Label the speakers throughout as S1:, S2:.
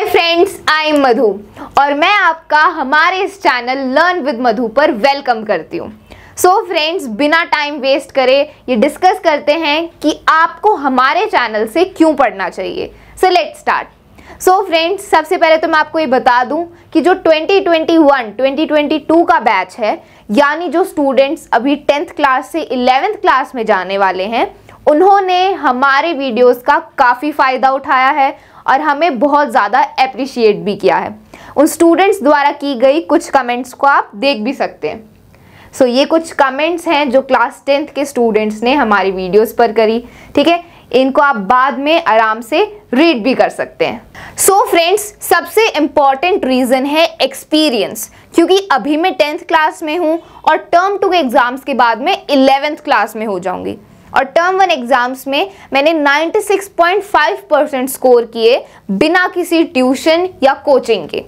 S1: hi friends I am मधु और मैं आपका हमारे इस चैनल लर्न विद मधु पर वेलकम करती हूँ सो फ्रेंड्स बिना टाइम वेस्ट करे ये डिस्कस करते हैं कि आपको हमारे चैनल से क्यों पढ़ना चाहिए so let start so friends सबसे पहले तो मैं आपको ये बता दूं कि जो 2021, 2022 का बैच है यानी जो स्टूडेंट्स अभी टेंथ क्लास से इलेवेंथ क्लास में जाने वाले हैं उन्होंने हमारे वीडियोस का काफ़ी फ़ायदा उठाया है और हमें बहुत ज़्यादा अप्रिशिएट भी किया है उन स्टूडेंट्स द्वारा की गई कुछ कमेंट्स को आप देख भी सकते हैं सो so, ये कुछ कमेंट्स हैं जो क्लास टेंथ के स्टूडेंट्स ने हमारी वीडियोस पर करी ठीक है इनको आप बाद में आराम से रीड भी कर सकते हैं सो so फ्रेंड्स सबसे इम्पॉर्टेंट रीज़न है एक्सपीरियंस क्योंकि अभी मैं टेंथ क्लास में हूँ और टर्म टू के एग्ज़ाम्स के बाद में इलेवेंथ क्लास में हो जाऊँगी और टर्म वन एग्जाम्स में मैंने 96.5 परसेंट स्कोर किए बिना किसी ट्यूशन या कोचिंग के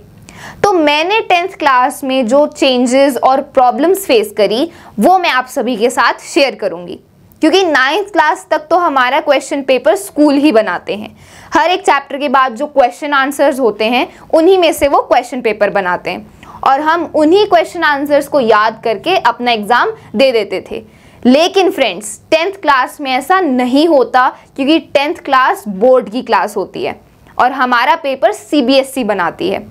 S1: तो मैंने टेंथ क्लास में जो चेंजेस और प्रॉब्लम्स फेस करी वो मैं आप सभी के साथ शेयर करूंगी क्योंकि नाइन्थ क्लास तक तो हमारा क्वेश्चन पेपर स्कूल ही बनाते हैं हर एक चैप्टर के बाद जो क्वेश्चन आंसर्स होते हैं उन्हीं में से वो क्वेश्चन पेपर बनाते हैं और हम उन्हीं क्वेश्चन आंसर्स को याद करके अपना एग्ज़ाम दे देते थे लेकिन फ्रेंड्स टेंथ क्लास में ऐसा नहीं होता क्योंकि टेंथ क्लास बोर्ड की क्लास होती है और हमारा पेपर सीबीएसई e बनाती है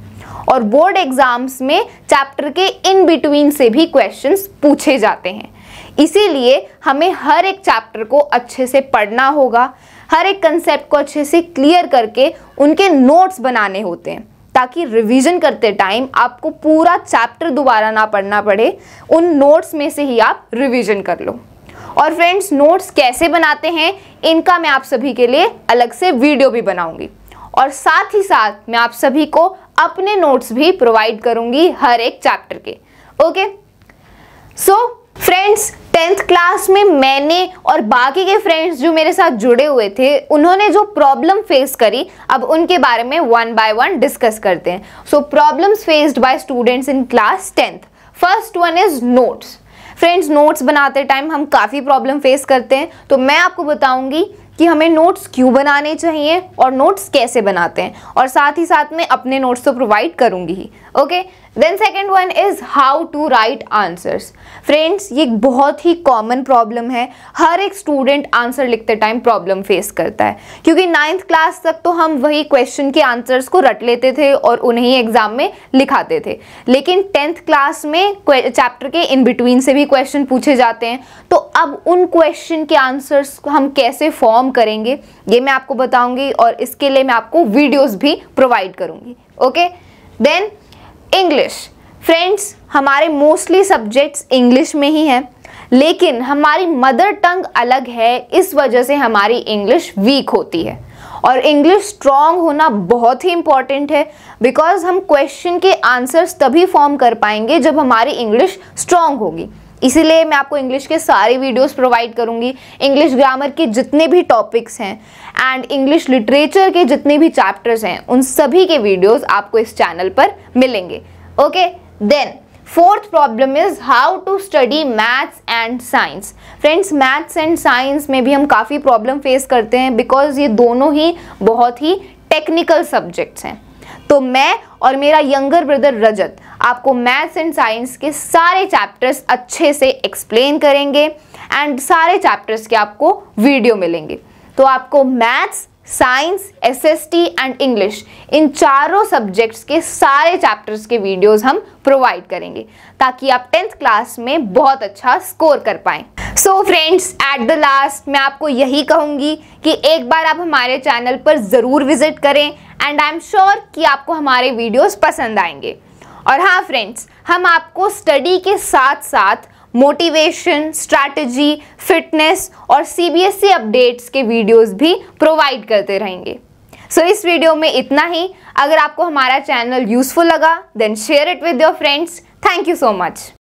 S1: और बोर्ड एग्ज़ाम्स में चैप्टर के इन बिटवीन से भी क्वेश्चंस पूछे जाते हैं इसीलिए हमें हर एक चैप्टर को अच्छे से पढ़ना होगा हर एक कंसेप्ट को अच्छे से क्लियर करके उनके नोट्स बनाने होते हैं ताकि रिवीजन करते टाइम आपको पूरा चैप्टर दोबारा ना पढ़ना पड़े उन नोट्स में से ही आप रिवीजन कर लो और फ्रेंड्स नोट्स कैसे बनाते हैं इनका मैं आप सभी के लिए अलग से वीडियो भी बनाऊंगी और साथ ही साथ मैं आप सभी को अपने नोट्स भी प्रोवाइड करूंगी हर एक चैप्टर के okay so friends tenth class में मैंने और बाकी के फ्रेंड्स जो मेरे साथ जुड़े हुए थे उन्होंने जो प्रॉब्लम फेस करी अब उनके बारे में वन बाय वन डिस्कस करते हैं so problems faced by students in class tenth first one is notes friends notes बनाते टाइम हम काफ़ी प्रॉब्लम फेस करते हैं तो मैं आपको बताऊंगी कि हमें नोट्स क्यों बनाने चाहिए और नोट्स कैसे बनाते हैं और साथ ही साथ मैं अपने नोट्स तो प्रोवाइड करूंगी ही okay then second one is how to write answers friends ये बहुत ही कॉमन प्रॉब्लम है हर एक स्टूडेंट आंसर लिखते टाइम प्रॉब्लम फेस करता है क्योंकि नाइन्थ क्लास तक तो हम वही क्वेश्चन के आंसर्स को रट लेते थे और उन्हें एग्ज़ाम में लिखाते थे लेकिन टेंथ क्लास में चैप्टर के इन बिटवीन से भी क्वेश्चन पूछे जाते हैं तो अब उन क्वेश्चन के आंसर्स को हम कैसे फॉर्म करेंगे ये मैं आपको बताऊँगी और इसके लिए मैं आपको वीडियोज़ भी प्रोवाइड करूँगी ओके देन इंग्लिश फ्रेंड्स हमारे मोस्टली सब्जेक्ट्स इंग्लिश में ही हैं लेकिन हमारी मदर टंग अलग है इस वजह से हमारी इंग्लिश वीक होती है और इंग्लिश स्ट्रॉन्ग होना बहुत ही इम्पॉर्टेंट है बिकॉज हम क्वेश्चन के आंसर्स तभी फॉर्म कर पाएंगे जब हमारी इंग्लिश स्ट्रॉन्ग होगी इसीलिए मैं आपको इंग्लिश के सारे वीडियोस प्रोवाइड करूँगी इंग्लिश ग्रामर के जितने भी टॉपिक्स हैं एंड इंग्लिश लिटरेचर के जितने भी चैप्टर्स हैं उन सभी के वीडियोस आपको इस चैनल पर मिलेंगे okay then fourth problem is how to study maths and science friends maths and science में भी हम काफ़ी प्रॉब्लम फेस करते हैं बिकॉज ये दोनों ही बहुत ही टेक्निकल सब्जेक्ट्स हैं तो मैं और मेरा यंगर ब्रदर रजत आपको मैथ्स एंड साइंस के सारे चैप्टर्स अच्छे से एक्सप्लेन करेंगे एंड सारे चैप्टर्स के आपको वीडियो मिलेंगे तो आपको maths science SST and English इन चारों सब्जेक्ट्स के सारे चैप्टर्स के वीडियोस हम प्रोवाइड करेंगे ताकि आप टेंथ क्लास में बहुत अच्छा स्कोर कर पाएँ so friends at the last मैं आपको यही कहूँगी कि एक बार आप हमारे चैनल पर ज़रूर विजिट करें एंड आई एम श्योर कि आपको हमारे वीडियोस पसंद आएंगे और हाँ फ्रेंड्स हम आपको स्टडी के साथ साथ मोटिवेशन स्ट्रैटेजी फिटनेस और सीबीएसई अपडेट्स e के वीडियोस भी प्रोवाइड करते रहेंगे सो so, इस वीडियो में इतना ही अगर आपको हमारा चैनल यूज़फुल लगा then share it with your friends thank you so much